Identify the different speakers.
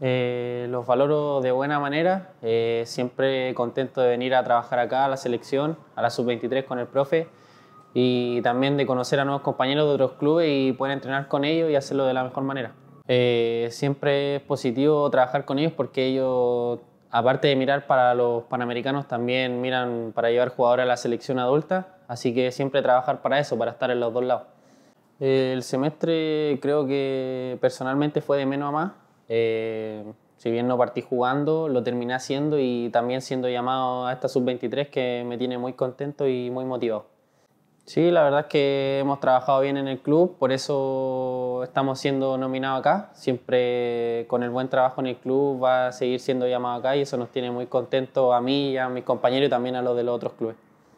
Speaker 1: Eh, los valoro de buena manera, eh, siempre contento de venir a trabajar acá a la selección, a la sub-23 con el profe y también de conocer a nuevos compañeros de otros clubes y poder entrenar con ellos y hacerlo de la mejor manera. Eh, siempre es positivo trabajar con ellos porque ellos, aparte de mirar para los panamericanos, también miran para llevar jugadores a la selección adulta, así que siempre trabajar para eso, para estar en los dos lados. el semestre creo que personalmente fue de menos a más eh, si bien no partí jugando, lo terminé haciendo y también siendo llamado a esta sub-23 que me tiene muy contento y muy motivado. Sí, la verdad es que hemos trabajado bien en el club, por eso estamos siendo nominados acá. Siempre con el buen trabajo en el club va a seguir siendo llamado acá y eso nos tiene muy contento a mí, y a mis compañeros y también a los de los otros clubes.